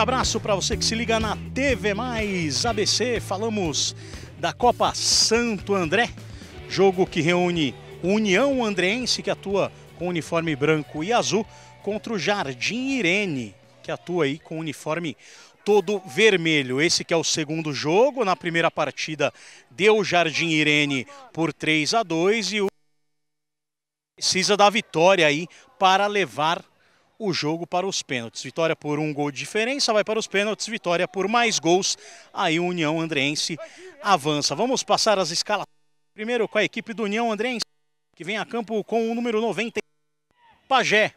abraço para você que se liga na TV Mais ABC. Falamos da Copa Santo André, jogo que reúne União Andreense, que atua com uniforme branco e azul, contra o Jardim Irene, que atua aí com uniforme todo vermelho. Esse que é o segundo jogo. Na primeira partida deu o Jardim Irene por 3 a 2 e o precisa da vitória aí para levar o jogo para os pênaltis. Vitória por um gol de diferença, vai para os pênaltis, vitória por mais gols. Aí o União Andreense avança. Vamos passar as escalas. Primeiro com a equipe do União Andreense, que vem a campo com o número 90, Pajé.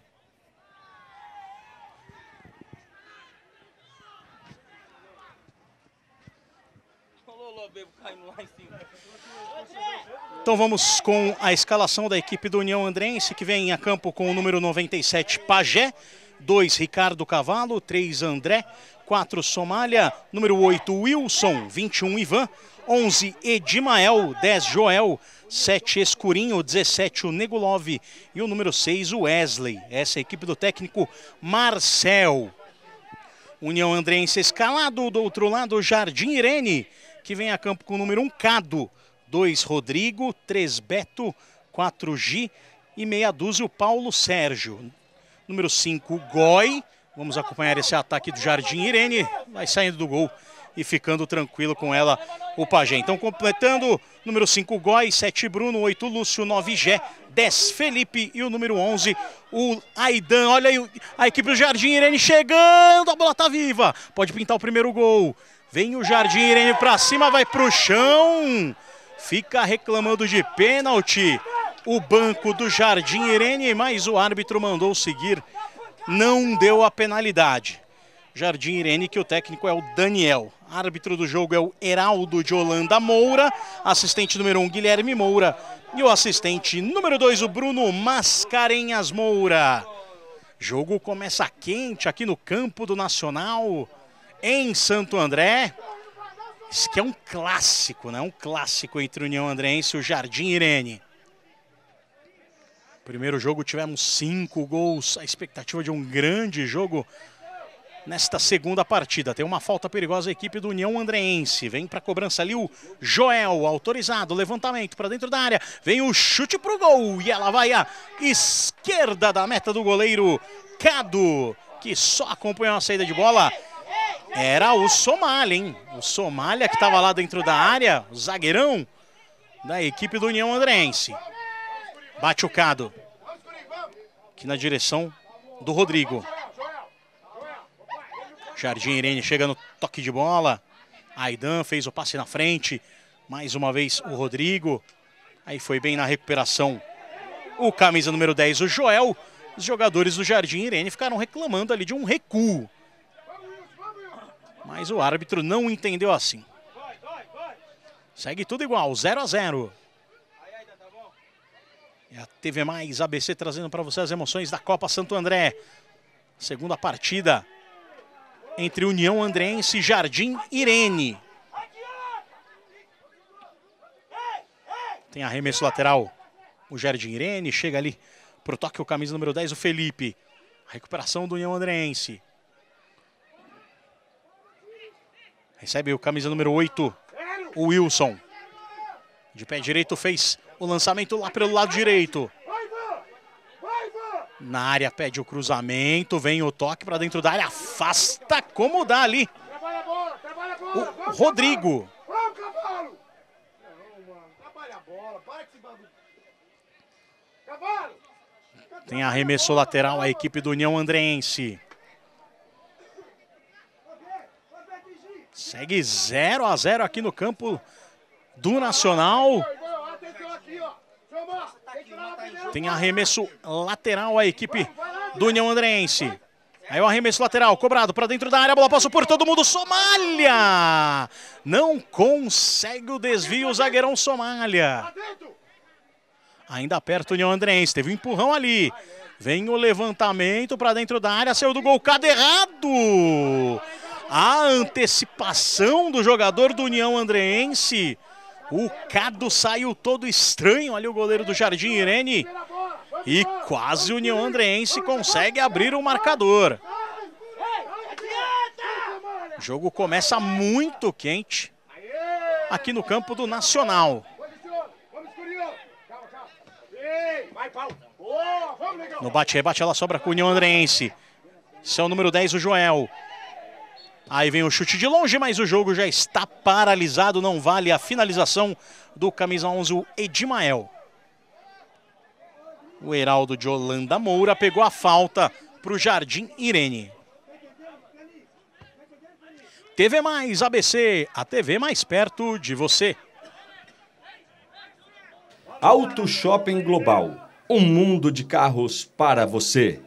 Então vamos com a escalação da equipe do União Andrense, que vem a campo com o número 97, Pajé. 2, Ricardo Cavalo. 3, André. 4, Somália. Número 8, Wilson. 21, Ivan. 11, Edimael. 10, Joel. 7, Escurinho. 17, o Negulov. E o número 6, Wesley. Essa é a equipe do técnico Marcel. União Andrense escalado. Do outro lado, Jardim Irene que vem a campo com o número 1, Cado, 2, Rodrigo, 3, Beto, 4, G e meia dúzia, o Paulo Sérgio. Número 5, Goi. Vamos acompanhar esse ataque do Jardim Irene. Vai saindo do gol e ficando tranquilo com ela o Pajé. Então completando, número 5 Goi, 7 Bruno, 8 Lúcio, 9 Gé, 10 Felipe e o número 11 o Aidan. Olha aí a equipe do Jardim Irene chegando, a bola tá viva. Pode pintar o primeiro gol. Vem o Jardim Irene para cima, vai para o chão. Fica reclamando de pênalti. O banco do Jardim Irene, mas o árbitro mandou seguir. Não deu a penalidade. Jardim Irene, que o técnico é o Daniel. Árbitro do jogo é o Heraldo de Holanda Moura. Assistente número 1, um, Guilherme Moura. E o assistente número 2, o Bruno Mascarenhas Moura. Jogo começa quente aqui no campo do Nacional em Santo André. Isso que é um clássico, né? Um clássico entre União Andrense e o Jardim Irene. Primeiro jogo tivemos cinco gols. A expectativa de um grande jogo nesta segunda partida. Tem uma falta perigosa a equipe do União Andreense. Vem para a cobrança ali o Joel, autorizado, levantamento para dentro da área. Vem o chute para o gol e ela vai à esquerda da meta do goleiro Cado, que só acompanhou a saída de bola era o Somália, hein? O Somália que estava lá dentro da área, o zagueirão da equipe do União Andrense. Bate o cado. Aqui na direção do Rodrigo. Jardim Irene chega no toque de bola. Aidan fez o passe na frente. Mais uma vez o Rodrigo. Aí foi bem na recuperação. O camisa número 10, o Joel. Os jogadores do Jardim Irene ficaram reclamando ali de um recuo. Mas o árbitro não entendeu assim. Segue tudo igual, 0 a 0 É a TV Mais ABC trazendo para você as emoções da Copa Santo André. Segunda partida entre União Andrense e Jardim Irene. Tem arremesso lateral. O Jardim Irene chega ali o toque o camisa número 10, o Felipe. A recuperação do União Andrense. Recebe o camisa número 8, o Wilson. De pé direito fez o lançamento lá pelo lado direito. Na área pede o cruzamento, vem o toque para dentro da área, afasta como dá ali. O Rodrigo. Tem arremesso lateral a equipe do União Andreense. Segue 0 a 0 aqui no campo do Nacional. Tem arremesso lateral a equipe do União Andrense. Aí o arremesso lateral, cobrado para dentro da área, a bola passou por todo mundo, Somália! Não consegue o desvio, o zagueirão Somália. Ainda aperta o União Andrense, teve um empurrão ali. Vem o levantamento para dentro da área, saiu do gol, cado errado! A antecipação do jogador do União Andreense. O Cado saiu todo estranho. ali o goleiro do Jardim Irene. E quase o União Andreense consegue abrir o marcador. O jogo começa muito quente aqui no campo do Nacional. No bate-rebate ela sobra com o União Andreense. Seu número 10, o Joel. Aí vem o chute de longe, mas o jogo já está paralisado, não vale a finalização do camisa 11, o Edimael. O Heraldo de Holanda Moura pegou a falta para o Jardim Irene. TV Mais ABC, a TV mais perto de você. Auto Shopping Global, um mundo de carros para você.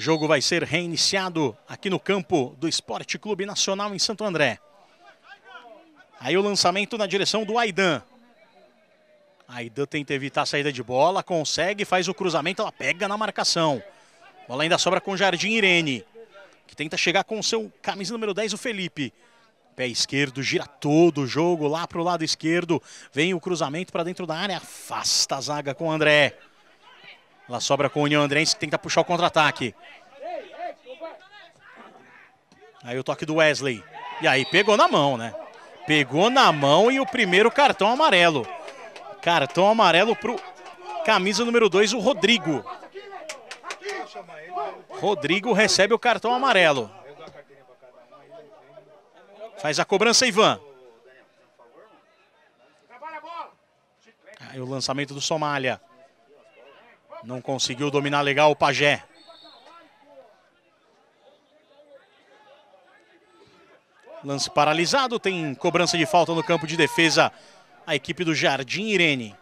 O jogo vai ser reiniciado aqui no campo do Esporte Clube Nacional em Santo André. Aí o lançamento na direção do Aidan. Aidan tenta evitar a saída de bola, consegue, faz o cruzamento, ela pega na marcação. Bola ainda sobra com Jardim Irene, que tenta chegar com o seu camisa número 10, o Felipe. Pé esquerdo, gira todo o jogo lá para o lado esquerdo. Vem o cruzamento para dentro da área, afasta a zaga com o André. Ela sobra com o União Andrense que tenta puxar o contra-ataque. Aí o toque do Wesley. E aí, pegou na mão, né? Pegou na mão e o primeiro cartão amarelo. Cartão amarelo pro camisa número 2, o Rodrigo. Rodrigo recebe o cartão amarelo. Faz a cobrança, Ivan. Aí o lançamento do Somália. Não conseguiu dominar legal o Pajé. Lance paralisado, tem cobrança de falta no campo de defesa a equipe do Jardim Irene.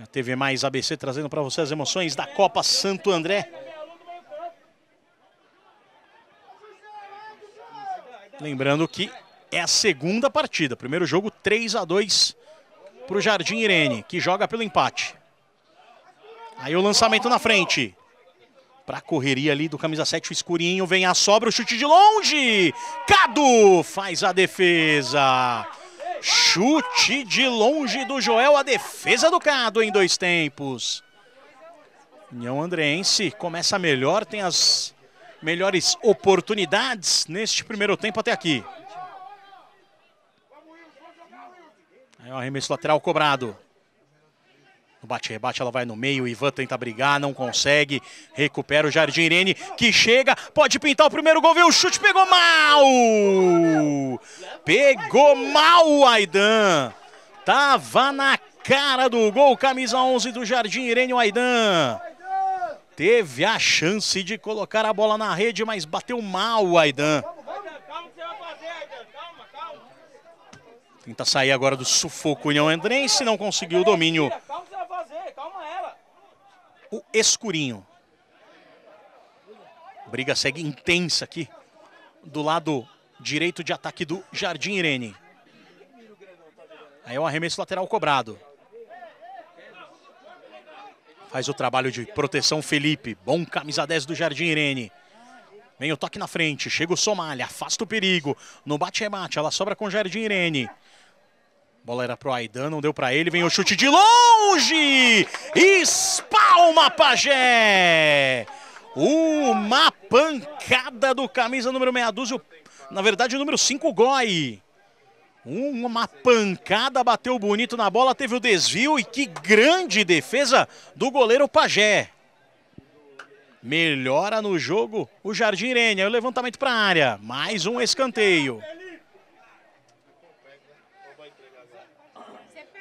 A TV Mais ABC trazendo para você as emoções da Copa Santo André. Lembrando que é a segunda partida. Primeiro jogo 3 a 2 para o Jardim Irene, que joga pelo empate. Aí o lançamento na frente. Pra correria ali do camisa 7, o escurinho, vem a sobra, o chute de longe. Cadu faz a defesa. Chute de longe do Joel, a defesa do Cado em dois tempos. União Andreense começa melhor, tem as melhores oportunidades neste primeiro tempo até aqui. Arremesso lateral cobrado. No bate-rebate, ela vai no meio. Ivan tenta brigar, não consegue. Recupera o Jardim Irene, que chega. Pode pintar o primeiro gol. Viu? O chute pegou mal. Pegou mal, Aidan. Tava na cara do gol. Camisa 11 do Jardim Irene, o Aidan. Teve a chance de colocar a bola na rede, mas bateu mal o Aidan. Tenta sair agora do sufoco União Andrense, não conseguiu o domínio. O Escurinho. Briga segue intensa aqui do lado direito de ataque do Jardim Irene. Aí é um arremesso lateral cobrado. Faz o trabalho de proteção Felipe. Bom camisa 10 do Jardim Irene. Vem o toque na frente. Chega o Somália. Afasta o perigo. No bate rebate Ela sobra com o Jardim Irene. Bola era pro Aidan, não deu para ele, vem o chute de longe! Espalma Pajé! Uma pancada do camisa número meia dúzia, na verdade o número 5, Goi. Uma pancada, bateu bonito na bola, teve o desvio e que grande defesa do goleiro Pajé. Melhora no jogo o Jardim Irene. o levantamento para a área. Mais um escanteio.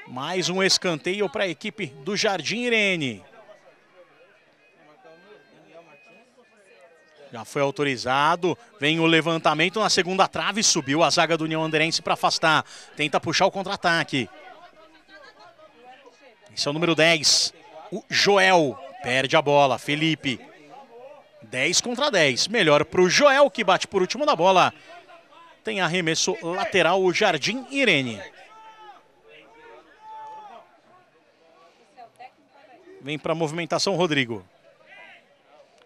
Mais um escanteio para a equipe do Jardim Irene. Já foi autorizado. Vem o levantamento na segunda trave. Subiu a zaga do União Anderense para afastar. Tenta puxar o contra-ataque. Esse é o número 10. O Joel perde a bola. Felipe. 10 contra 10. Melhor para o Joel, que bate por último da bola. Tem arremesso lateral o Jardim Irene. Vem para movimentação Rodrigo.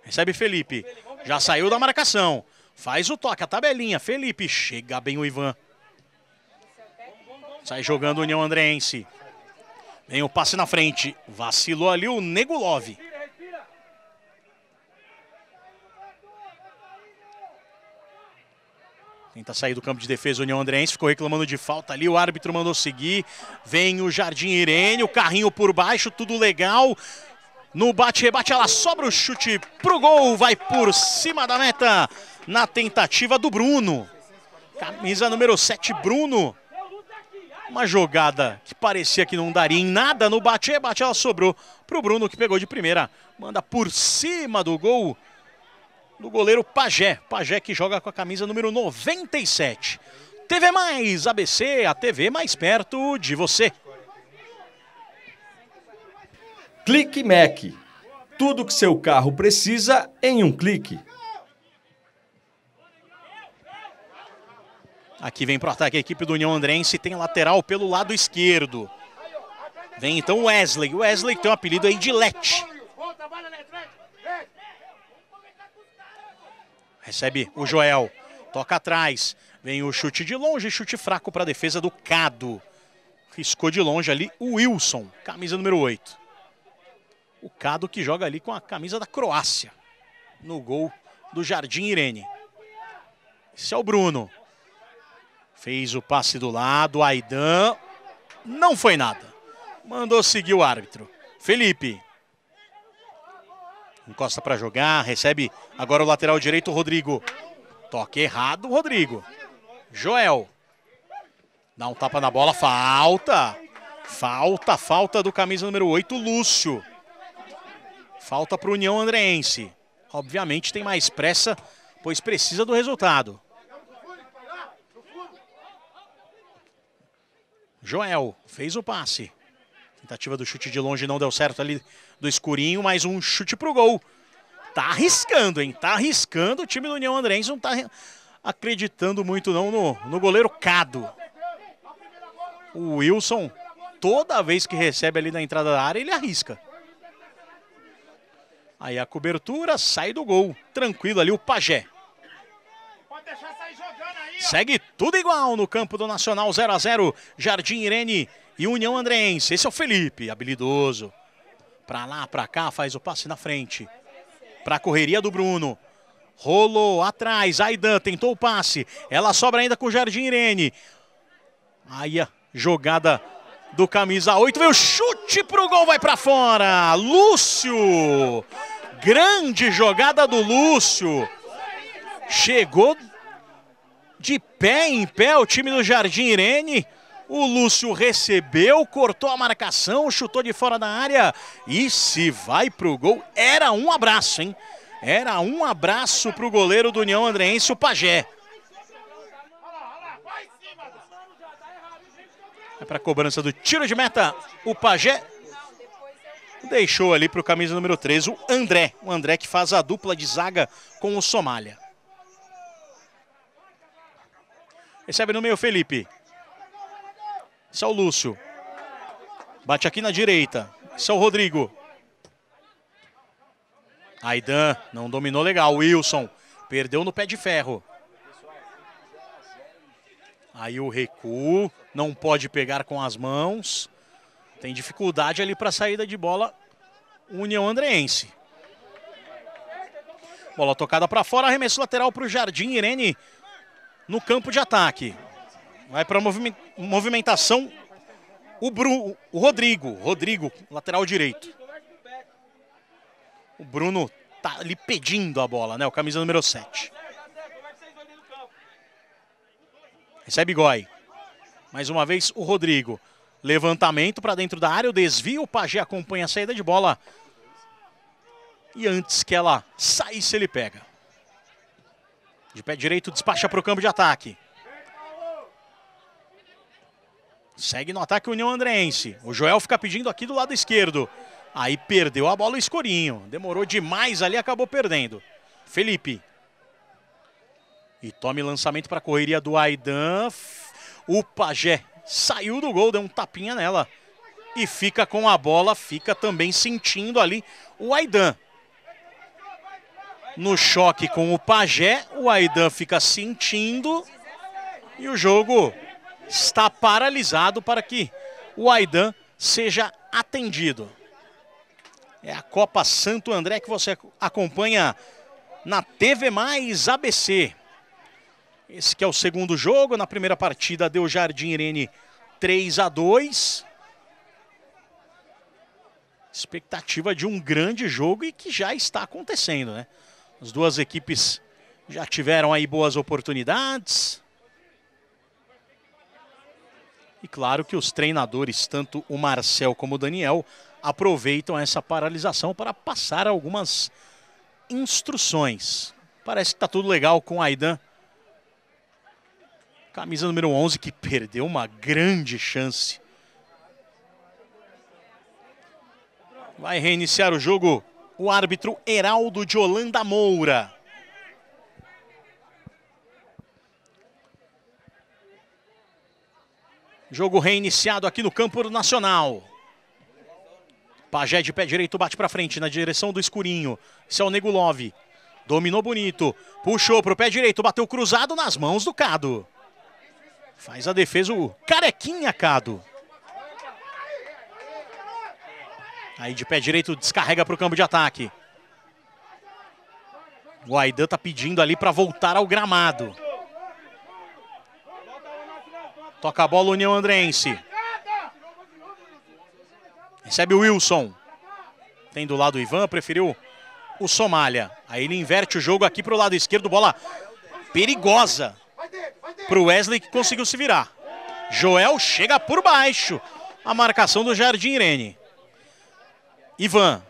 Recebe Felipe. Já saiu da marcação. Faz o toque, a tabelinha. Felipe. Chega bem o Ivan. Sai jogando União Andrense. Vem o passe na frente. Vacilou ali o Negulov. Tenta sair do campo de defesa o União Andrense, ficou reclamando de falta ali, o árbitro mandou seguir. Vem o Jardim Irene, o carrinho por baixo, tudo legal. No bate-rebate, ela sobra o chute pro gol, vai por cima da meta na tentativa do Bruno. Camisa número 7, Bruno. Uma jogada que parecia que não daria em nada no bate-rebate, ela sobrou pro Bruno que pegou de primeira. Manda por cima do gol do goleiro Pajé. Pajé que joga com a camisa número 97. TV Mais ABC, a TV mais perto de você. Clique Mac. Tudo que seu carro precisa em um clique. Aqui vem o ataque a equipe do União Andrense, tem lateral pelo lado esquerdo. Vem então Wesley. Wesley tem o um apelido aí de Lete. Recebe o Joel. Toca atrás. Vem o chute de longe, chute fraco para a defesa do Cado. Riscou de longe ali o Wilson, camisa número 8. O Cado que joga ali com a camisa da Croácia. No gol do Jardim Irene. Esse é o Bruno. Fez o passe do lado, Aidan. Não foi nada. Mandou seguir o árbitro. Felipe. Encosta para jogar, recebe agora o lateral direito, o Rodrigo. Toque errado, Rodrigo. Joel. Dá um tapa na bola, falta. Falta, falta do camisa número 8, Lúcio. Falta para o União Andreense. Obviamente tem mais pressa, pois precisa do resultado. Joel fez o passe. Tentativa do chute de longe não deu certo ali do escurinho, mas um chute pro gol. Tá arriscando, hein? Tá arriscando. O time do União Andrense não tá acreditando muito não no, no goleiro Cado. O Wilson, toda vez que recebe ali na entrada da área, ele arrisca. Aí a cobertura, sai do gol. Tranquilo ali o Pajé. Segue tudo igual no campo do Nacional 0 a 0 Jardim Irene e União Andreense, esse é o Felipe, habilidoso. Pra lá, pra cá, faz o passe na frente. Pra correria do Bruno. Rolou atrás, Aidan tentou o passe. Ela sobra ainda com o Jardim Irene. Aí a jogada do camisa 8. Veio chute pro gol, vai pra fora. Lúcio. Grande jogada do Lúcio. Chegou de pé em pé o time do Jardim Irene. O Lúcio recebeu, cortou a marcação, chutou de fora da área e se vai pro gol. Era um abraço, hein? Era um abraço pro goleiro do União Andreense, o Pajé. É para cobrança do tiro de meta, o Pajé deixou ali pro camisa número 3, o André. O André que faz a dupla de zaga com o Somália. Recebe no meio Felipe. Esse é o Lúcio. Bate aqui na direita. Esse é o Rodrigo. Aidan não dominou legal. Wilson perdeu no pé de ferro. Aí o recuo. Não pode pegar com as mãos. Tem dificuldade ali para a saída de bola. União Andreense. Bola tocada para fora, arremesso lateral para o Jardim Irene no campo de ataque. Vai para movimentação o, Bruno, o Rodrigo. Rodrigo, lateral direito. O Bruno tá ali pedindo a bola, né? O camisa número 7. Recebe Goi. Mais uma vez o Rodrigo. Levantamento para dentro da área, o desvio, o Pagé acompanha a saída de bola. E antes que ela saísse, ele pega. De pé direito, despacha para o campo de ataque. Segue no ataque o União Andrense. O Joel fica pedindo aqui do lado esquerdo. Aí perdeu a bola o Escorinho. Demorou demais ali, acabou perdendo. Felipe. E tome lançamento para a correria do Aidan. O Pajé saiu do gol, deu um tapinha nela. E fica com a bola, fica também sentindo ali o Aidan. No choque com o Pajé, o Aidan fica sentindo. E o jogo está paralisado para que o Aidan seja atendido. É a Copa Santo André que você acompanha na TV Mais ABC. Esse que é o segundo jogo. Na primeira partida deu Jardim Irene 3 a 2. Expectativa de um grande jogo e que já está acontecendo, né? As duas equipes já tiveram aí boas oportunidades. E claro que os treinadores, tanto o Marcel como o Daniel, aproveitam essa paralisação para passar algumas instruções. Parece que está tudo legal com o Aidan. Camisa número 11 que perdeu uma grande chance. Vai reiniciar o jogo o árbitro Heraldo de Holanda Moura. Jogo reiniciado aqui no campo nacional. Pajé de pé direito bate para frente na direção do escurinho. Esse é o Negulov. Dominou bonito. Puxou para o pé direito. Bateu cruzado nas mãos do Cado. Faz a defesa o carequinha Cado. Aí de pé direito descarrega para o campo de ataque. O Aidan tá pedindo ali para voltar ao gramado. Toca a bola União Andrense. Recebe o Wilson. Tem do lado o Ivan, preferiu o Somália. Aí ele inverte o jogo aqui para o lado esquerdo. Bola perigosa para o Wesley que conseguiu se virar. Joel chega por baixo. A marcação do Jardim Irene. Ivan.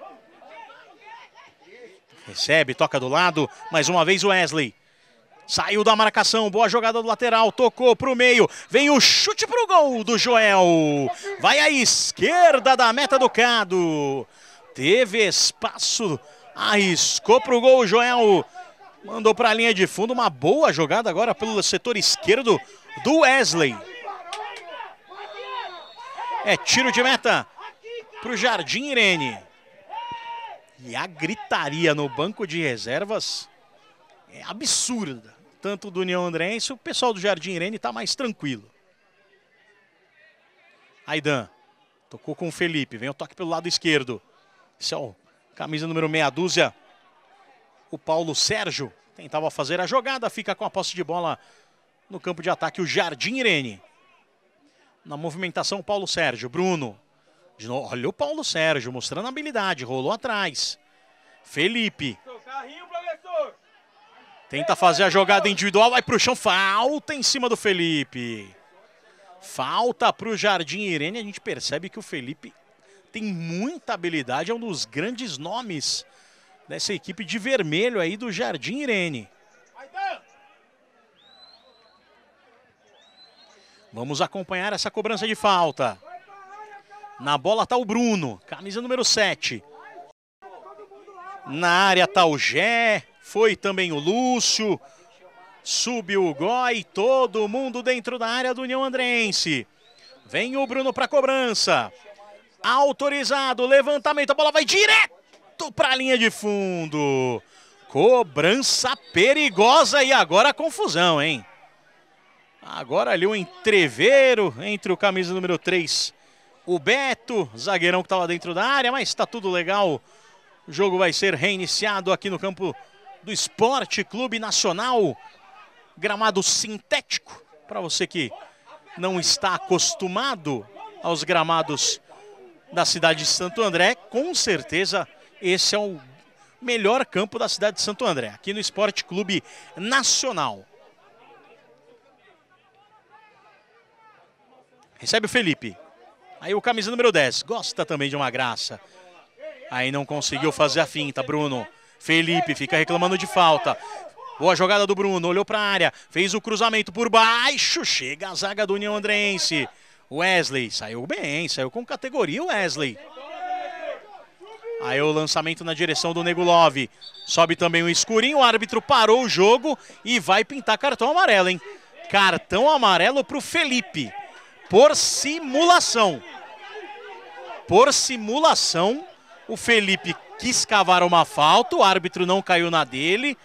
Recebe, toca do lado. Mais uma vez o Wesley. Saiu da marcação, boa jogada do lateral, tocou para o meio, vem o chute para o gol do Joel. Vai à esquerda da meta do Cado. Teve espaço, arriscou para o gol o Joel. Mandou para a linha de fundo, uma boa jogada agora pelo setor esquerdo do Wesley. É tiro de meta para o Jardim Irene. E a gritaria no banco de reservas é absurda tanto do União Andrense. O pessoal do Jardim Irene está mais tranquilo. Aidan. Tocou com o Felipe. Vem o toque pelo lado esquerdo. Esse é o camisa número meia dúzia. O Paulo Sérgio tentava fazer a jogada. Fica com a posse de bola no campo de ataque o Jardim Irene. Na movimentação, Paulo Sérgio. Bruno. De novo, olha o Paulo Sérgio mostrando habilidade. Rolou atrás. Felipe. Tenta fazer a jogada individual, vai para o chão, falta em cima do Felipe. Falta para o Jardim Irene, a gente percebe que o Felipe tem muita habilidade, é um dos grandes nomes dessa equipe de vermelho aí do Jardim Irene. Vamos acompanhar essa cobrança de falta. Na bola está o Bruno, camisa número 7. Na área está o Gé. Foi também o Lúcio. Subiu o Goi, todo mundo dentro da área do União Andrense. Vem o Bruno para cobrança. Autorizado, levantamento, a bola vai direto para a linha de fundo. Cobrança perigosa e agora a confusão, hein? Agora ali o um entreveiro entre o camisa número 3, o Beto, zagueirão que estava tá dentro da área, mas está tudo legal. O jogo vai ser reiniciado aqui no campo do Esporte Clube Nacional. Gramado sintético, para você que não está acostumado aos gramados da cidade de Santo André, com certeza esse é o melhor campo da cidade de Santo André, aqui no Esporte Clube Nacional. Recebe o Felipe. Aí o camisa número 10, gosta também de uma graça. Aí não conseguiu fazer a finta, Bruno. Felipe fica reclamando de falta. Boa jogada do Bruno, olhou para a área, fez o cruzamento por baixo, chega a zaga do União Andrense. Wesley saiu bem, saiu com categoria o Wesley. Aí o lançamento na direção do Negulov. Sobe também o escurinho, o árbitro parou o jogo e vai pintar cartão amarelo, hein? Cartão amarelo para o Felipe. Por simulação. Por simulação, o Felipe quis cavar uma falta, o árbitro não caiu na dele.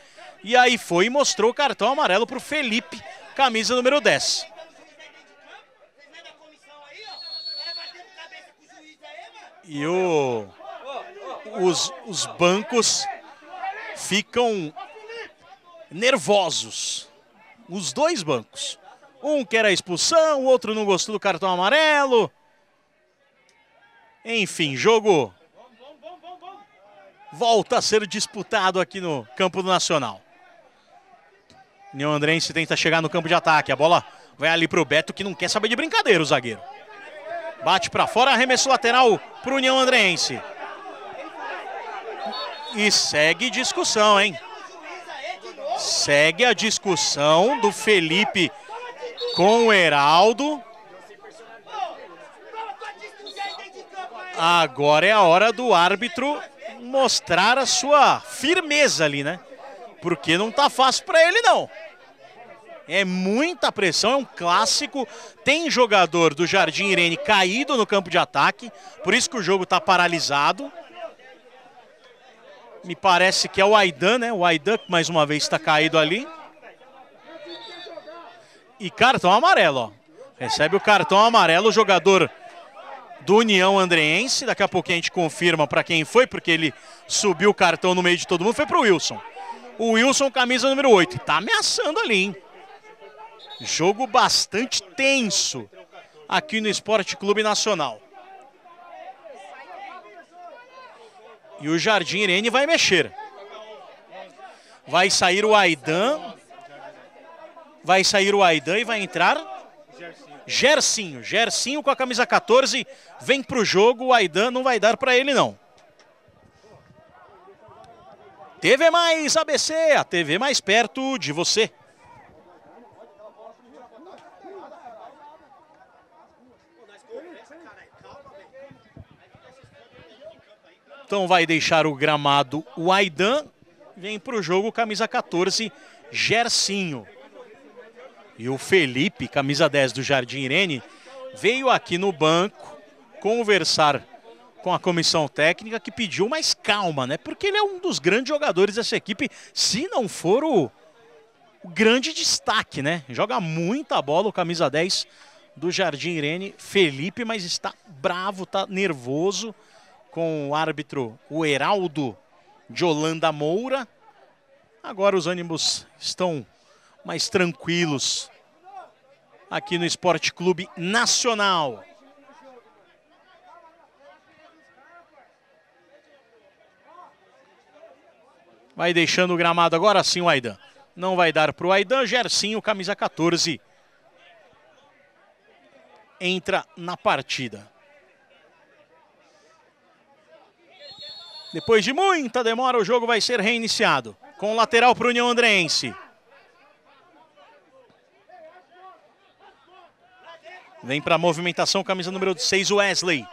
E aí foi e mostrou o cartão amarelo para o Felipe, camisa número 10. E o, os, os bancos ficam nervosos. Os dois bancos. Um quer a expulsão, o outro não gostou do cartão amarelo. Enfim, jogo volta a ser disputado aqui no campo do Nacional. União Andrense tenta chegar no campo de ataque. A bola vai ali para o Beto, que não quer saber de brincadeira, o zagueiro. Bate para fora, arremesso lateral para o União Andrense. E segue discussão, hein? Segue a discussão do Felipe com o Heraldo. Agora é a hora do árbitro mostrar a sua firmeza ali, né? Porque não tá fácil para ele não. É muita pressão, é um clássico. Tem jogador do Jardim Irene caído no campo de ataque, por isso que o jogo tá paralisado. Me parece que é o Aidan, né? O Aidan que mais uma vez está caído ali. E cartão amarelo, ó. Recebe o cartão amarelo o jogador do União Andreense. Daqui a pouco a gente confirma para quem foi, porque ele subiu o cartão no meio de todo mundo. Foi para o Wilson. O Wilson, camisa número 8. Tá ameaçando ali, hein? Jogo bastante tenso aqui no Esporte Clube Nacional. E o Jardim Irene vai mexer. Vai sair o Aidan. Vai sair o Aidan e vai entrar Gersinho. Gersinho com a camisa 14 vem para o jogo. O Aidan não vai dar para ele, não. TV Mais ABC, a TV mais perto de você. Então vai deixar o gramado o Aidan. Vem para o jogo camisa 14, Gersinho. E o Felipe, camisa 10 do Jardim Irene, veio aqui no banco conversar com a comissão técnica que pediu mais calma, né? Porque ele é um dos grandes jogadores dessa equipe, se não for o, o grande destaque, né? Joga muita bola o camisa 10 do Jardim Irene, Felipe, mas está bravo, está nervoso com o árbitro, o Heraldo de Holanda Moura. Agora os ânimos estão mais tranquilos aqui no Esporte Clube Nacional. Vai deixando o gramado agora sim o Aidan. Não vai dar para o Aidan. Gersinho, camisa 14. Entra na partida. Depois de muita demora, o jogo vai ser reiniciado. Com o lateral para o União Andreense. Vem para a movimentação, camisa número 6, Wesley.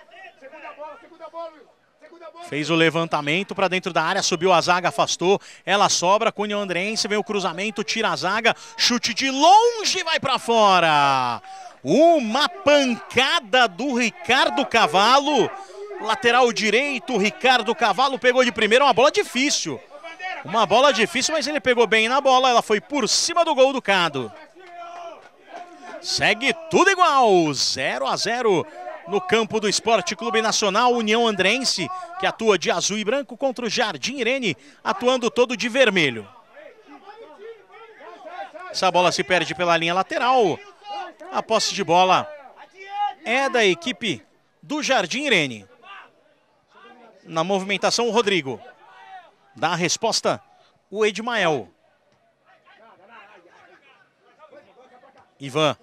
Fez o levantamento para dentro da área, subiu a zaga, afastou. Ela sobra, Cunha Andrense, vem o cruzamento, tira a zaga, chute de longe, vai para fora. Uma pancada do Ricardo Cavalo. Lateral direito, Ricardo Cavalo pegou de primeira, uma bola difícil. Uma bola difícil, mas ele pegou bem na bola, ela foi por cima do gol do Cado. Segue tudo igual, 0 a 0 no campo do Esporte Clube Nacional, União Andrense, que atua de azul e branco contra o Jardim Irene, atuando todo de vermelho. Essa bola se perde pela linha lateral. A posse de bola é da equipe do Jardim Irene. Na movimentação, o Rodrigo. Dá a resposta, o Edmael. Ivan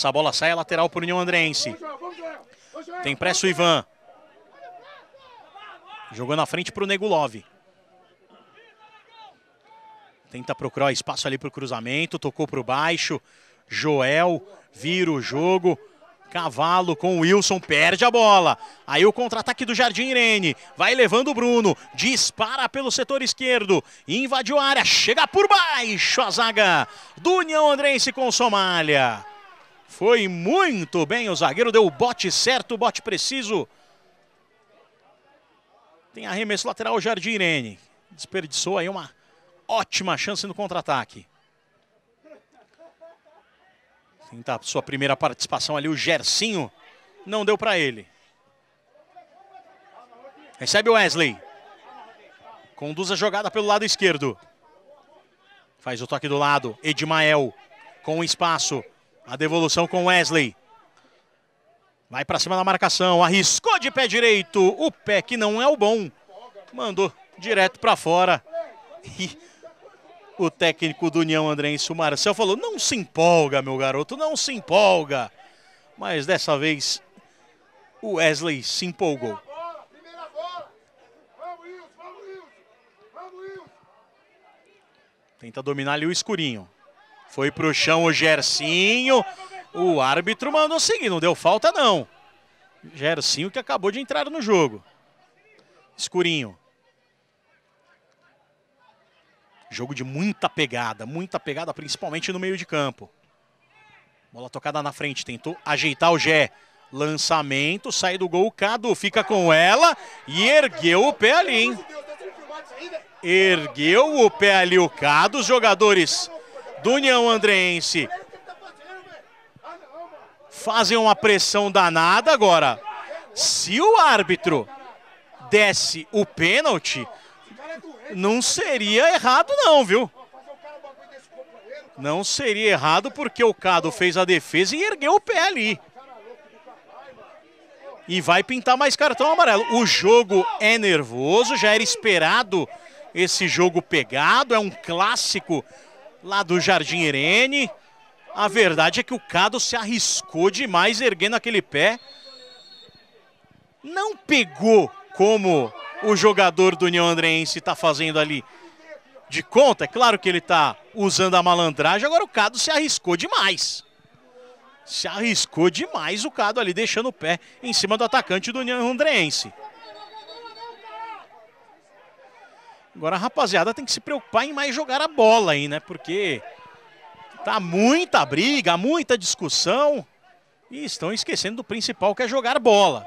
essa bola sai, é lateral o União Andrense. Tem pressa o Ivan. Jogou na frente para o Negulov. Tenta procurar espaço ali para o cruzamento. Tocou para baixo. Joel vira o jogo. Cavalo com o Wilson, perde a bola. Aí o contra-ataque do Jardim Irene. Vai levando o Bruno. Dispara pelo setor esquerdo. Invadiu a área. Chega por baixo a zaga do União Andrense com Somália. Foi muito bem, o zagueiro deu o bote certo, o bote preciso. Tem arremesso lateral, o Jardim Irene. Desperdiçou aí uma ótima chance no contra-ataque. Tenta tá, sua primeira participação ali, o Gercinho. Não deu para ele. Recebe o Wesley. Conduz a jogada pelo lado esquerdo. Faz o toque do lado. Edmael com espaço. A devolução com Wesley. Vai para cima da marcação, arriscou de pé direito, o pé que não é o bom. Mandou direto para fora. E o técnico do União Andrense, o Marcel, falou: "Não se empolga, meu garoto, não se empolga". Mas dessa vez o Wesley se empolgou. Tenta dominar ali o escurinho. Foi pro chão o Gercinho. O árbitro mandou seguir, não deu falta não. Gercinho que acabou de entrar no jogo. Escurinho. Jogo de muita pegada, muita pegada, principalmente no meio de campo. Bola tocada na frente, tentou ajeitar o Gé. Lançamento, sai do gol, Cadu fica com ela e ergueu o pé ali, hein? Ergueu o pé ali o Cado, os jogadores do União Andreense. Fazem uma pressão danada agora. Se o árbitro desse o pênalti, não seria errado não, viu? Não seria errado porque o Cado fez a defesa e ergueu o pé ali. E vai pintar mais cartão amarelo. O jogo é nervoso, já era esperado esse jogo pegado, é um clássico lá do Jardim Irene. A verdade é que o Cado se arriscou demais erguendo aquele pé. Não pegou como o jogador do União Andreense está fazendo ali de conta. É claro que ele está usando a malandragem. Agora o Cado se arriscou demais. Se arriscou demais o Cado ali, deixando o pé em cima do atacante do União Andreense. Agora a rapaziada tem que se preocupar em mais jogar a bola aí, né? Porque tá muita briga, muita discussão e estão esquecendo do principal que é jogar bola.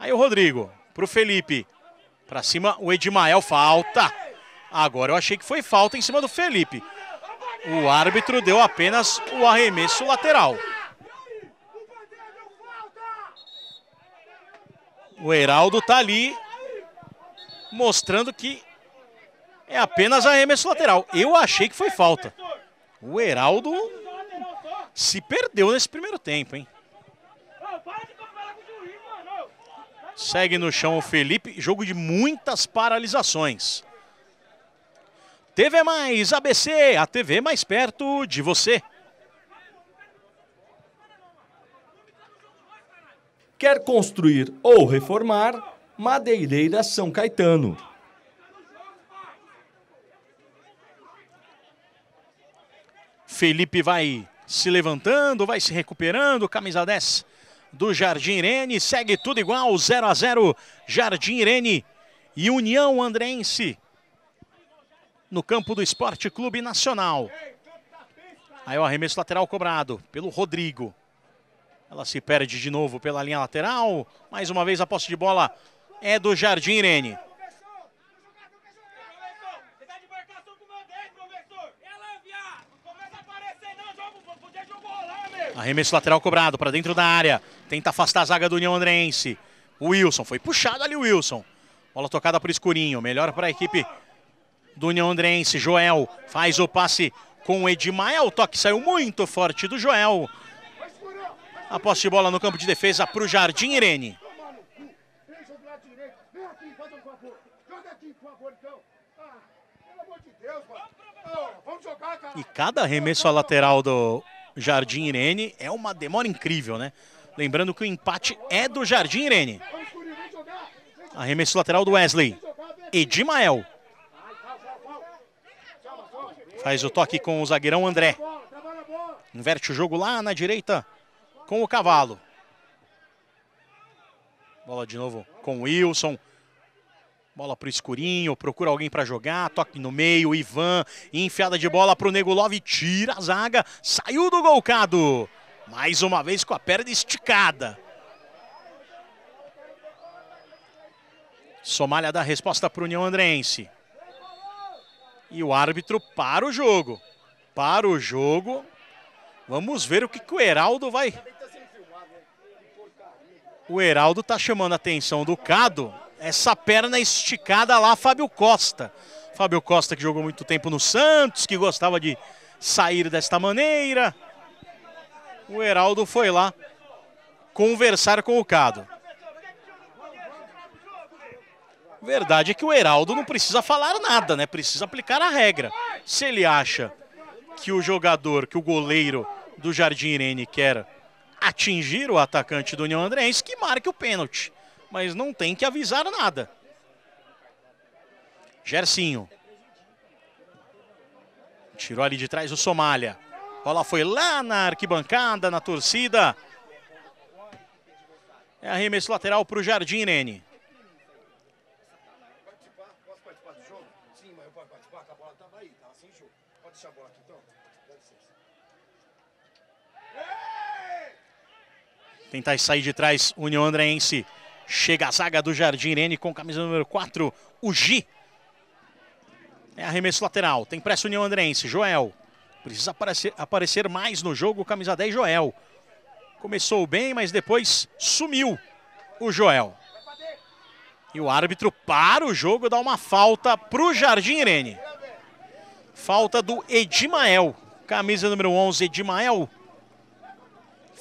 Aí o Rodrigo, pro Felipe. Pra cima o Edmael, falta. Agora eu achei que foi falta em cima do Felipe. O árbitro deu apenas o arremesso lateral. O Heraldo tá ali mostrando que é apenas arremesso lateral. Eu achei que foi falta. O Heraldo se perdeu nesse primeiro tempo, hein? Segue no chão o Felipe. Jogo de muitas paralisações. TV Mais ABC, a TV mais perto de você. Quer construir ou reformar? Madeireira São Caetano. Felipe vai se levantando, vai se recuperando, camisa 10 do Jardim Irene, segue tudo igual, 0 a 0 Jardim Irene e União Andrense no campo do Esporte Clube Nacional. Aí o arremesso lateral cobrado pelo Rodrigo. Ela se perde de novo pela linha lateral. Mais uma vez a posse de bola é do Jardim Irene. Arremesso lateral cobrado para dentro da área. Tenta afastar a zaga do União Andrense. Wilson foi puxado ali, o Wilson. Bola tocada por Escurinho. Melhor para a equipe do União Andrense. Joel faz o passe com o Edmael. O toque saiu muito forte do Joel. A posse de bola no campo de defesa para o Jardim Irene. E cada arremesso à lateral do Jardim Irene é uma demora incrível, né? Lembrando que o empate é do Jardim Irene. Arremesso lateral do Wesley. Edimael. Faz o toque com o zagueirão André. Inverte o jogo lá na direita com o cavalo. Bola de novo com o Wilson. Bola para o escurinho, procura alguém para jogar, toque no meio, Ivan, enfiada de bola para o Negulov, tira a zaga, saiu do golcado. Mais uma vez com a perna esticada. Somália dá resposta para o União Andrense. E o árbitro para o jogo. Para o jogo. Vamos ver o que, que o Heraldo vai. O Heraldo está chamando a atenção do Cado essa perna esticada lá, Fábio Costa. Fábio Costa que jogou muito tempo no Santos, que gostava de sair desta maneira. O Heraldo foi lá conversar com o Cado. Verdade é que o Heraldo não precisa falar nada, né? Precisa aplicar a regra. Se ele acha que o jogador, que o goleiro do Jardim Irene quer atingir o atacante do União Andréense, que marque o pênalti mas não tem que avisar nada. Gercinho. Tirou ali de trás o Somália. Bola foi lá na arquibancada, na torcida. É arremesso lateral para o Jardim, Nene. Tentar sair de trás, União Andrense. Chega a zaga do Jardim Irene com camisa número 4, o Gi. É arremesso lateral. Tem pressa União Andrense. Joel. Precisa aparecer, aparecer mais no jogo. Camisa 10, Joel. Começou bem, mas depois sumiu o Joel. E o árbitro para o jogo, dá uma falta para o Jardim Irene. Falta do Edimael. Camisa número 11, Edimael.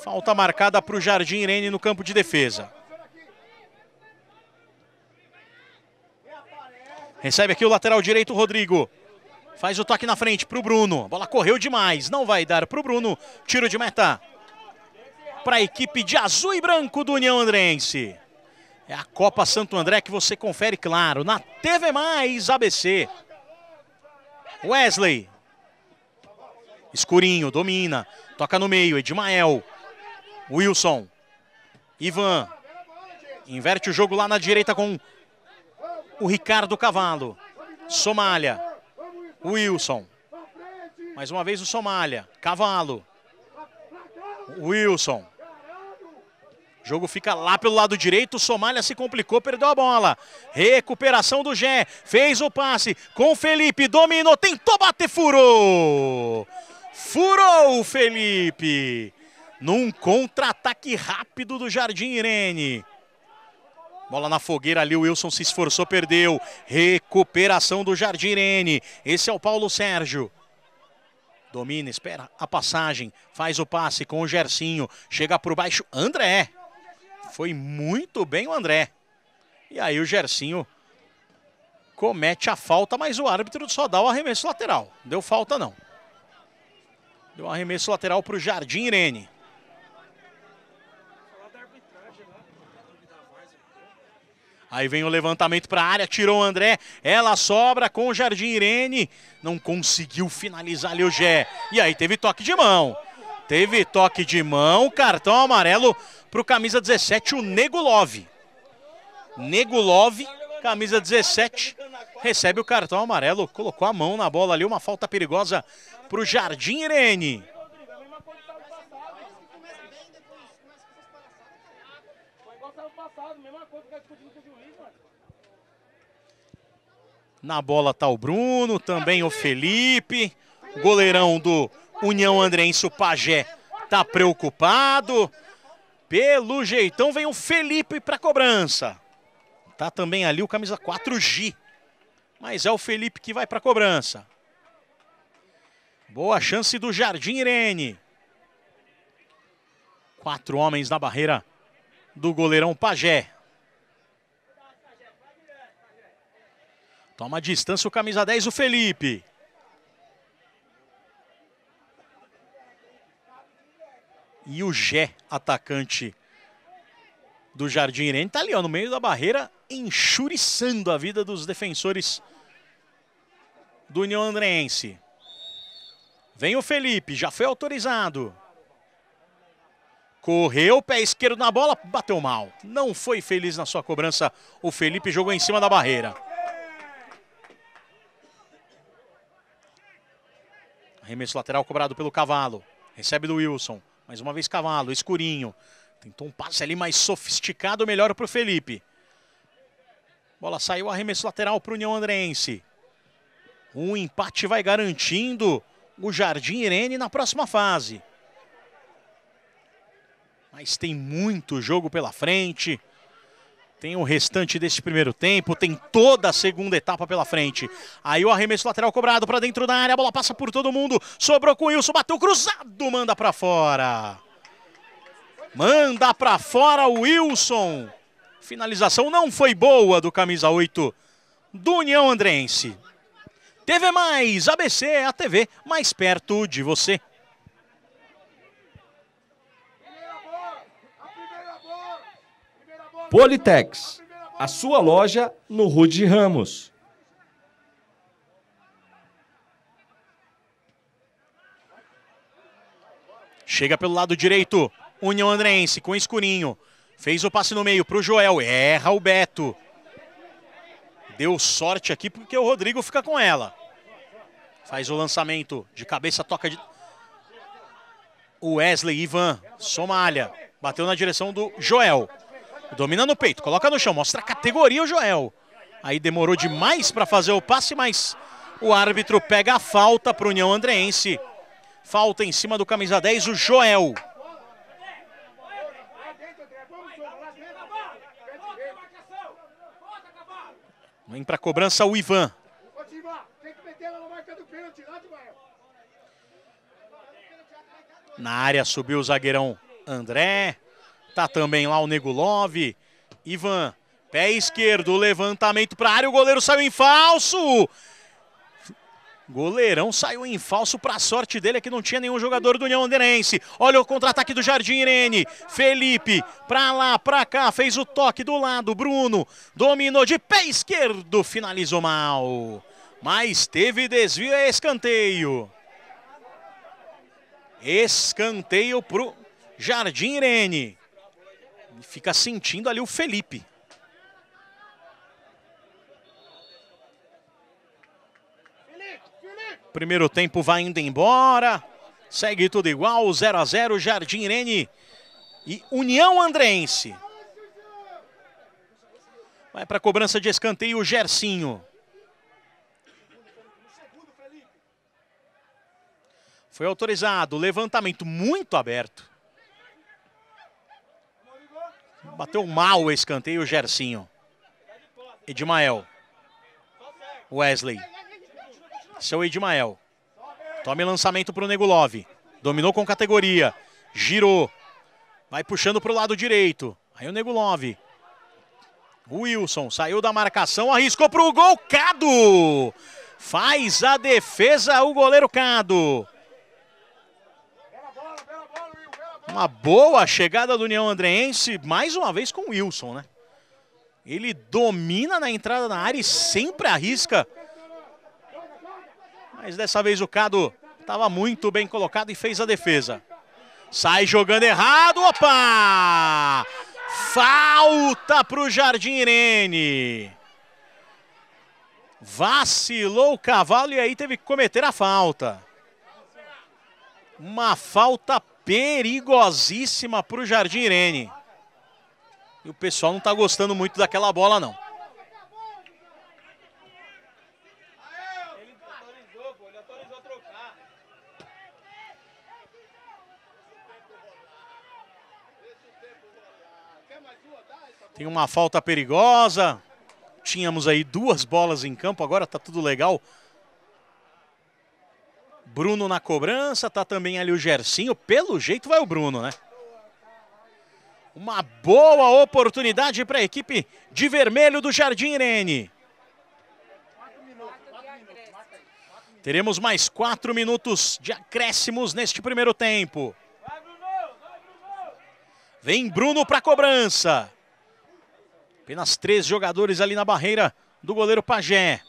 Falta marcada para o Jardim Irene no campo de defesa. Recebe aqui o lateral direito, Rodrigo. Faz o toque na frente para o Bruno. A bola correu demais, não vai dar para o Bruno. Tiro de meta para a equipe de azul e branco do União Andrense. É a Copa Santo André que você confere, claro, na TV Mais ABC. Wesley. Escurinho, domina. Toca no meio, Edmael. Wilson. Ivan. Inverte o jogo lá na direita com o Ricardo Cavalo. Somália. Wilson. Mais uma vez o Somália. Cavalo. Wilson. O jogo fica lá pelo lado direito. O Somália se complicou, perdeu a bola. Recuperação do Gé. Fez o passe com Felipe. Dominou, tentou bater, furou. Furou o Felipe. Num contra-ataque rápido do Jardim Irene. Bola na fogueira ali, o Wilson se esforçou, perdeu. Recuperação do Jardirene. Esse é o Paulo Sérgio. Domina, espera a passagem, faz o passe com o Gercinho, chega por baixo, André. Foi muito bem o André. E aí o Gercinho comete a falta, mas o árbitro só dá o arremesso lateral. deu falta não. Deu arremesso lateral para o Jardim Irene. Aí vem o levantamento para a área, tirou o André. Ela sobra com o Jardim Irene. Não conseguiu finalizar ali o Gé. E aí teve toque de mão. Teve toque de mão, cartão amarelo para o camisa 17, o Negulov. Negulov, camisa 17, recebe o cartão amarelo, colocou a mão na bola ali, uma falta perigosa para o Jardim Irene. mesma coisa que Na bola está o Bruno, também o Felipe. O goleirão do União Andrense, o Pajé, está preocupado. Pelo jeitão vem o Felipe para cobrança. Está também ali o camisa 4G. Mas é o Felipe que vai para cobrança. Boa chance do Jardim Irene. Quatro homens na barreira do goleirão Pajé. Toma distância o camisa 10, o Felipe. E o Gé, atacante do Jardim Irene, está ali ó, no meio da barreira, enxuriçando a vida dos defensores do União Andrense. Vem o Felipe, já foi autorizado. Correu, pé esquerdo na bola, bateu mal. Não foi feliz na sua cobrança. O Felipe jogou em cima da barreira. Arremesso lateral cobrado pelo Cavalo. Recebe do Wilson. Mais uma vez Cavalo, escurinho. Tentou um passe ali mais sofisticado, melhor para o Felipe. Bola saiu, arremesso lateral para o União Andrense. Um empate vai garantindo o Jardim Irene na próxima fase. Mas tem muito jogo pela frente. Tem o restante desse primeiro tempo, tem toda a segunda etapa pela frente. Aí o arremesso lateral cobrado para dentro da área, a bola passa por todo mundo, sobrou com o Wilson, bateu cruzado, manda para fora. Manda para fora o Wilson. Finalização não foi boa do camisa 8 do União Andrense. TV Mais, ABC, a TV mais perto de você. Politex, a sua loja no Rude Ramos. Chega pelo lado direito, União Andrense com escurinho. Fez o passe no meio para o Joel, erra o Beto. Deu sorte aqui porque o Rodrigo fica com ela. Faz o lançamento de cabeça, toca de. O Wesley Ivan, Somália, bateu na direção do Joel. Domina no peito, coloca no chão, mostra a categoria o Joel. Aí demorou demais para fazer o passe, mas o árbitro pega a falta para o União Andreense. Falta em cima do camisa 10, o Joel. Vem para a cobrança o Ivan. Na área subiu o zagueirão André. Tá também lá o Negulov. Ivan, pé esquerdo, levantamento para área. O goleiro saiu em falso. Goleirão saiu em falso para sorte dele, é que não tinha nenhum jogador do União Anderense. Olha o contra-ataque do Jardim Irene. Felipe, para lá, para cá, fez o toque do lado. Bruno dominou de pé esquerdo, finalizou mal. Mas teve desvio, é escanteio. Escanteio pro Jardim Irene. Ele fica sentindo ali o Felipe. Primeiro tempo vai indo embora. Segue tudo igual, 0 a 0 Jardim Irene e União Andrense. Vai para a cobrança de escanteio o Gercinho. Foi autorizado, levantamento muito aberto. Bateu mal o escanteio o Gercinho. Edmael. Wesley. Seu Edmael. Tome lançamento para o Negulov. Dominou com categoria. Girou. Vai puxando para o lado direito. Aí o Negulov. Wilson saiu da marcação, arriscou para o gol. Cado! Faz a defesa o goleiro Cado. Uma boa chegada do União Andreense, mais uma vez com o Wilson, né? Ele domina na entrada na área e sempre arrisca. Mas dessa vez o Cado estava muito bem colocado e fez a defesa. Sai jogando errado, opa! Falta para o Jardim Irene. Vacilou o cavalo e aí teve que cometer a falta. Uma falta perigosíssima para o Jardim Irene. E o pessoal não está gostando muito daquela bola, não. Tem uma falta perigosa. Tínhamos aí duas bolas em campo, agora está tudo legal. Bruno na cobrança, tá também ali o Gercinho. Pelo jeito vai o Bruno, né? Uma boa oportunidade para a equipe de vermelho do Jardim Irene. Teremos mais quatro minutos de acréscimos neste primeiro tempo. Vem Bruno para a cobrança. Apenas três jogadores ali na barreira do goleiro Pajé.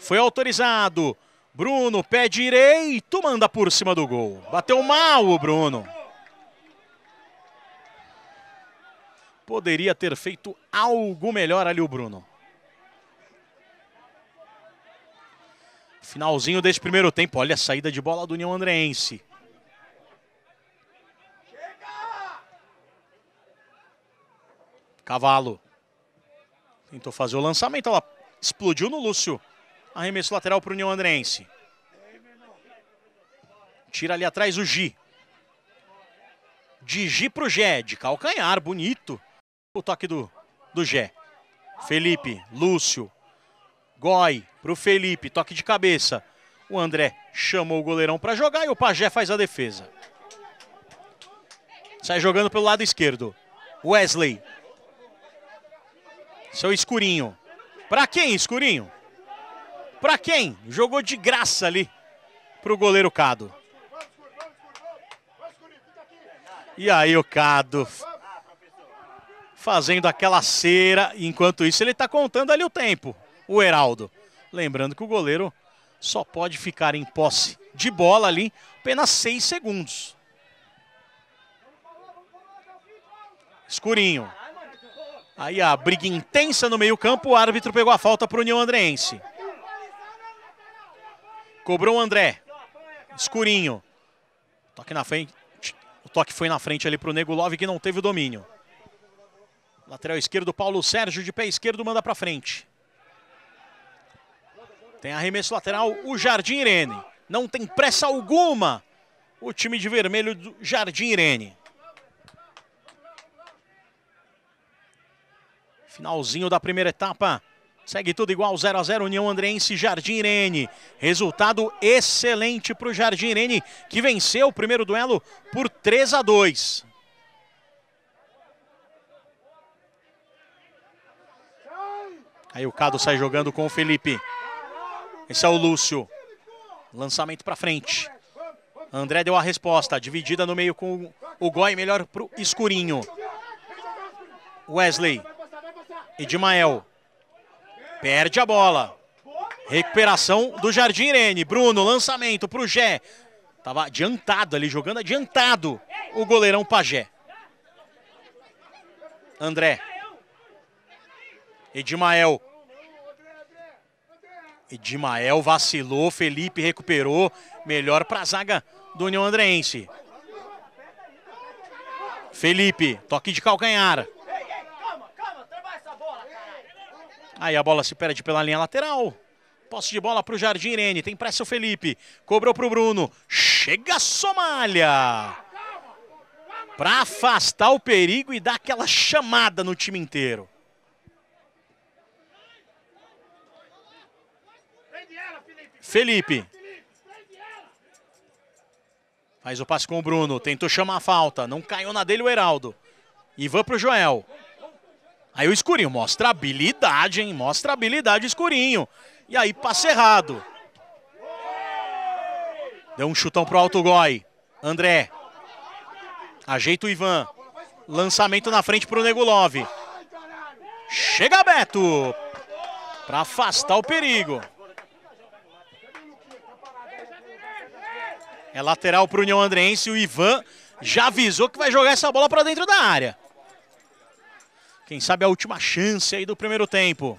Foi autorizado. Bruno, pé direito, manda por cima do gol. Bateu mal o Bruno. Poderia ter feito algo melhor ali o Bruno. Finalzinho deste primeiro tempo. Olha a saída de bola do União Andreense. Cavalo. Tentou fazer o lançamento. Ela explodiu no Lúcio. Arremesso lateral para o União Andrense. Tira ali atrás o Gi. De Gi o Gé, de calcanhar, bonito. O toque do, do Gé. Felipe, Lúcio, Goi o Felipe, toque de cabeça. O André chamou o goleirão para jogar e o Pajé faz a defesa. Sai jogando pelo lado esquerdo. Wesley. Seu escurinho. Para quem, escurinho? Para quem? Jogou de graça ali pro goleiro Cado. E aí o Cado fazendo aquela cera. Enquanto isso, ele está contando ali o tempo, o Heraldo. Lembrando que o goleiro só pode ficar em posse de bola ali apenas 6 segundos. Escurinho. Aí a briga intensa no meio campo, o árbitro pegou a falta para o União Andreense. Cobrou o André. Escurinho. Toque na frente. O toque foi na frente ali para o Love que não teve o domínio. Lateral esquerdo, Paulo Sérgio, de pé esquerdo, manda para frente. Tem arremesso lateral, o Jardim Irene. Não tem pressa alguma o time de vermelho do Jardim Irene. Finalzinho da primeira etapa. Segue tudo igual, 0 a 0 União Andrense Jardim Irene. Resultado excelente para o Jardim Irene, que venceu o primeiro duelo por 3 a 2. Aí o Cado sai jogando com o Felipe. Esse é o Lúcio. Lançamento para frente. André deu a resposta, dividida no meio com o Goi, melhor para o Escurinho. Wesley. Edmael. Perde a bola. Recuperação do Jardim Irene. Bruno, lançamento para o Gé. Tava adiantado ali, jogando adiantado o goleirão Pajé. André. Edmael. Edmael vacilou, Felipe recuperou. Melhor para a zaga do União Andreense. Felipe, toque de calcanhar. Aí a bola se perde pela linha lateral. Posse de bola para o Jardim Irene. Tem pressa o Felipe. Cobrou para o Bruno. Chega a Somália. Para afastar o perigo e dar aquela chamada no time inteiro. Felipe. Faz o passe com o Bruno. Tentou chamar a falta. Não caiu na dele o Heraldo. Ivan para o Joel. Aí o escurinho mostra habilidade, hein? Mostra habilidade, escurinho. E aí, passe errado. Deu um chutão pro alto goi. André. Ajeita o Ivan. Lançamento na frente pro Negulov. Chega Beto. Pra afastar o perigo. É lateral pro União Andrense. O Ivan já avisou que vai jogar essa bola para dentro da área. Quem sabe a última chance aí do primeiro tempo.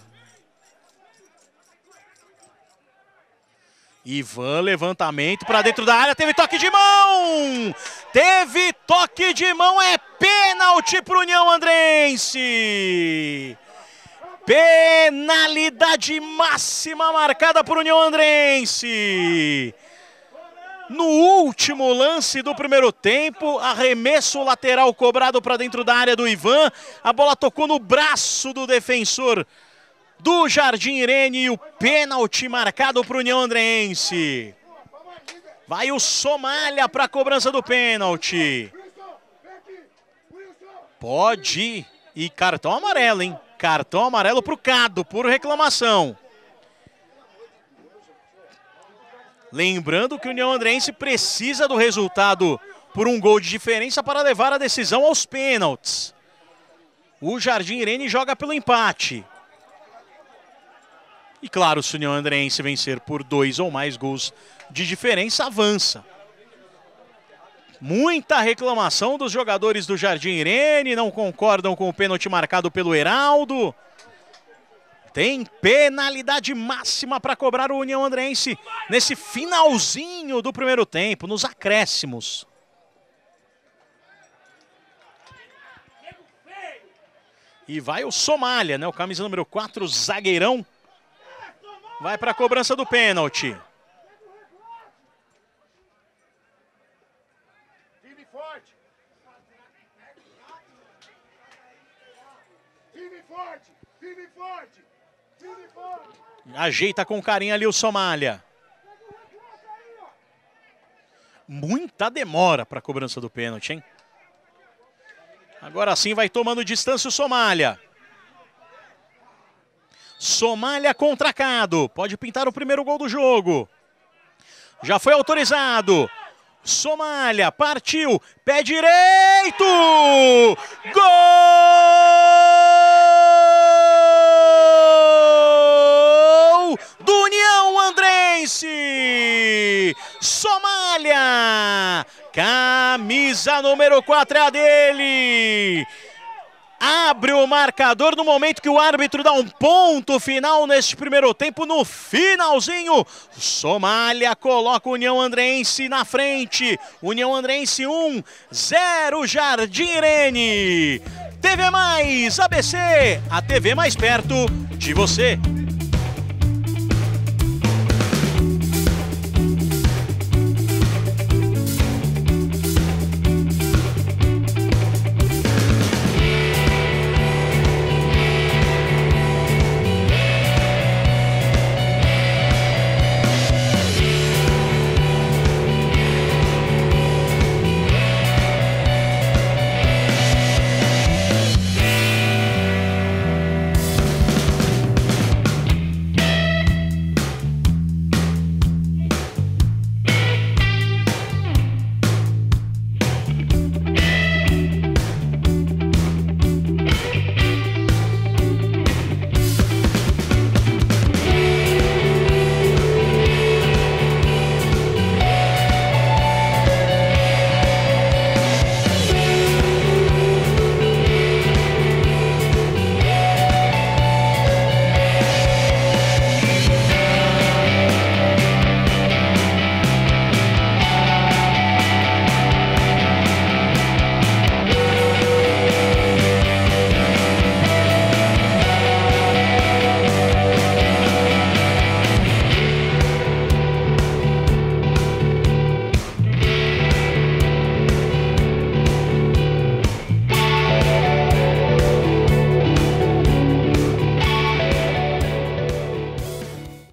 Ivan, levantamento para dentro da área, teve toque de mão! Teve toque de mão, é pênalti para União Andrense! Penalidade máxima marcada por União Andrense! no último lance do primeiro tempo. Arremesso lateral cobrado para dentro da área do Ivan. A bola tocou no braço do defensor do Jardim Irene e o pênalti marcado para o União Andrense. Vai o Somália para a cobrança do pênalti. Pode. E cartão amarelo, hein? Cartão amarelo para o Cado, por reclamação. Lembrando que o União Andrense precisa do resultado por um gol de diferença para levar a decisão aos pênaltis. O Jardim Irene joga pelo empate. E claro, se o União Andrense vencer por dois ou mais gols de diferença, avança. Muita reclamação dos jogadores do Jardim Irene, não concordam com o pênalti marcado pelo Heraldo. Tem penalidade máxima para cobrar o União Andrense nesse finalzinho do primeiro tempo, nos acréscimos. E vai o Somália, né? O camisa número 4, zagueirão. Vai para a cobrança do pênalti. Time forte! Time forte! Ajeita com carinho ali o Somália. Muita demora para a cobrança do pênalti, hein? Agora sim vai tomando distância o Somália. Somália contracado. Pode pintar o primeiro gol do jogo. Já foi autorizado. Somália partiu. Pé direito. Gol! Fluminense. Somália. Camisa número 4 é a dele. Abre o marcador no momento que o árbitro dá um ponto final neste primeiro tempo. No finalzinho, Somália coloca União Andrense na frente. União Andrense 1, 0 Jardim Irene. TV Mais ABC, a TV mais perto de você.